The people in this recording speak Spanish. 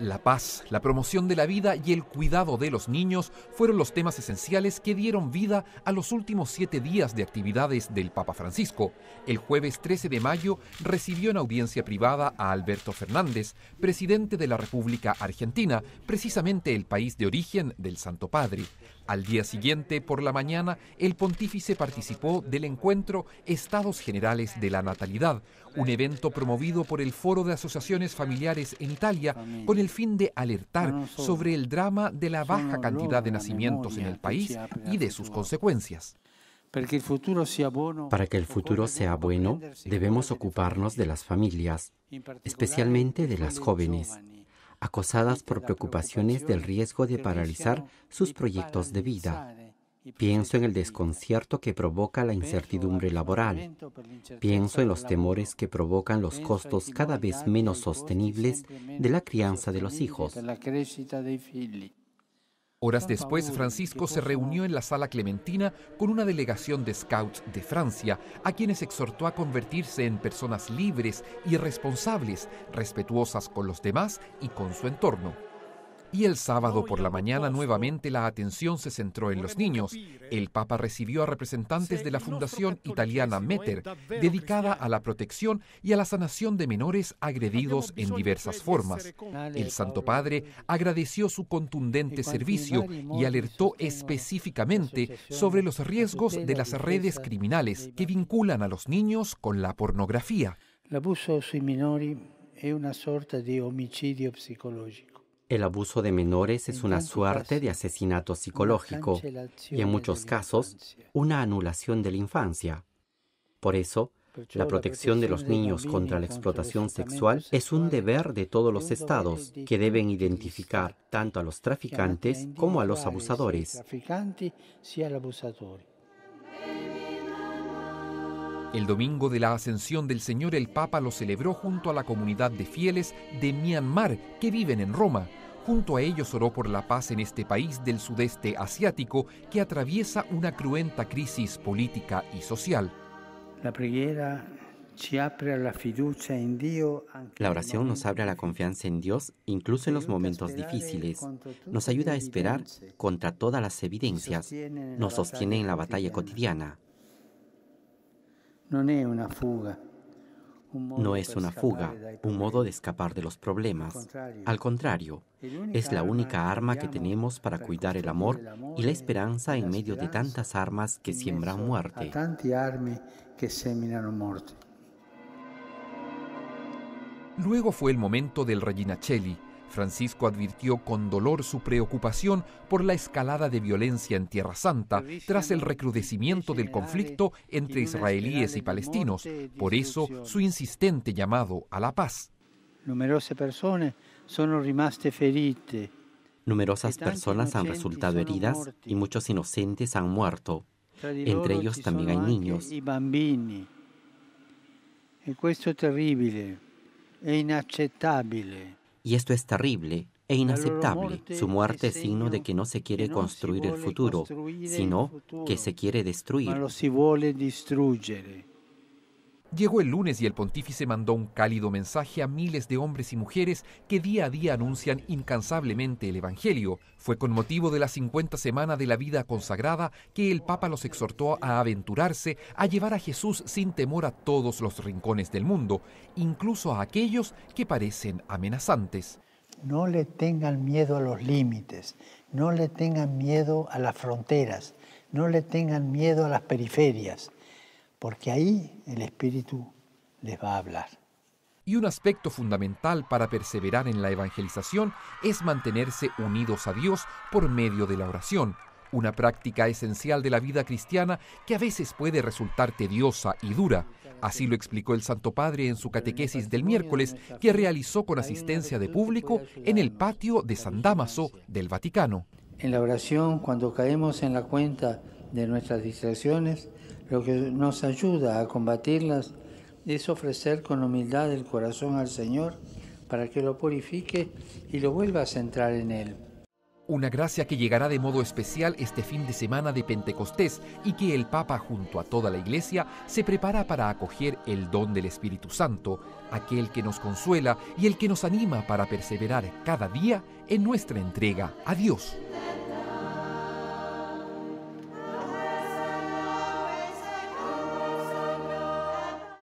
La paz, la promoción de la vida y el cuidado de los niños fueron los temas esenciales que dieron vida a los últimos siete días de actividades del Papa Francisco. El jueves 13 de mayo recibió en audiencia privada a Alberto Fernández, presidente de la República Argentina, precisamente el país de origen del Santo Padre. Al día siguiente, por la mañana, el pontífice participó del encuentro Estados Generales de la Natalidad, un evento promovido por el Foro de Asociaciones Familiares en Italia con el fin de alertar sobre el drama de la baja cantidad de nacimientos en el país y de sus consecuencias. Para que el futuro sea bueno, debemos ocuparnos de las familias, especialmente de las jóvenes, acosadas por preocupaciones del riesgo de paralizar sus proyectos de vida Pienso en el desconcierto que provoca la incertidumbre laboral. Pienso en los temores que provocan los costos cada vez menos sostenibles de la crianza de los hijos. Horas después, Francisco se reunió en la sala clementina con una delegación de scouts de Francia, a quienes exhortó a convertirse en personas libres y responsables, respetuosas con los demás y con su entorno. Y el sábado por la mañana nuevamente la atención se centró en los niños. El Papa recibió a representantes de la Fundación Italiana Meter, dedicada a la protección y a la sanación de menores agredidos en diversas formas. El Santo Padre agradeció su contundente servicio y alertó específicamente sobre los riesgos de las redes criminales que vinculan a los niños con la pornografía. abuso minori es una sorta de homicidio psicológico. El abuso de menores es una suerte de asesinato psicológico y en muchos casos una anulación de la infancia. Por eso, pues la protección de los niños contra la explotación sexual es un deber de todos los estados que deben identificar tanto a los traficantes como a los abusadores. El domingo de la ascensión del Señor el Papa lo celebró junto a la comunidad de fieles de Myanmar que viven en Roma. Junto a ellos oró por la paz en este país del sudeste asiático que atraviesa una cruenta crisis política y social. La la oración nos abre la confianza en Dios incluso en los momentos eh, difíciles. Nos ayuda a esperar contra todas las evidencias. Nos sostiene en la batalla cotidiana. No es una fuga, un modo de escapar de los problemas. Al contrario, es la única arma que tenemos para cuidar el amor y la esperanza en medio de tantas armas que siembran muerte. Luego fue el momento del Reginacelli, Francisco advirtió con dolor su preocupación por la escalada de violencia en Tierra Santa tras el recrudecimiento del conflicto entre israelíes y palestinos, por eso su insistente llamado a la paz. Numerosas personas rimaste ferite. Numerosas personas han resultado heridas y muchos inocentes han muerto. Entre ellos también hay niños. Y esto es terrible, es inaceptable. Y esto es terrible e inaceptable. Su muerte es signo de que no se quiere construir el futuro, sino que se quiere destruir. Llegó el lunes y el pontífice mandó un cálido mensaje a miles de hombres y mujeres que día a día anuncian incansablemente el Evangelio. Fue con motivo de la 50 semana de la vida consagrada que el Papa los exhortó a aventurarse a llevar a Jesús sin temor a todos los rincones del mundo, incluso a aquellos que parecen amenazantes. No le tengan miedo a los límites, no le tengan miedo a las fronteras, no le tengan miedo a las periferias porque ahí el Espíritu les va a hablar. Y un aspecto fundamental para perseverar en la evangelización es mantenerse unidos a Dios por medio de la oración, una práctica esencial de la vida cristiana que a veces puede resultar tediosa y dura. Así lo explicó el Santo Padre en su catequesis del miércoles que realizó con asistencia de público en el patio de San Damaso del Vaticano. En la oración, cuando caemos en la cuenta de nuestras distracciones, lo que nos ayuda a combatirlas es ofrecer con humildad el corazón al Señor para que lo purifique y lo vuelva a centrar en Él. Una gracia que llegará de modo especial este fin de semana de Pentecostés y que el Papa junto a toda la Iglesia se prepara para acoger el don del Espíritu Santo, aquel que nos consuela y el que nos anima para perseverar cada día en nuestra entrega a Dios.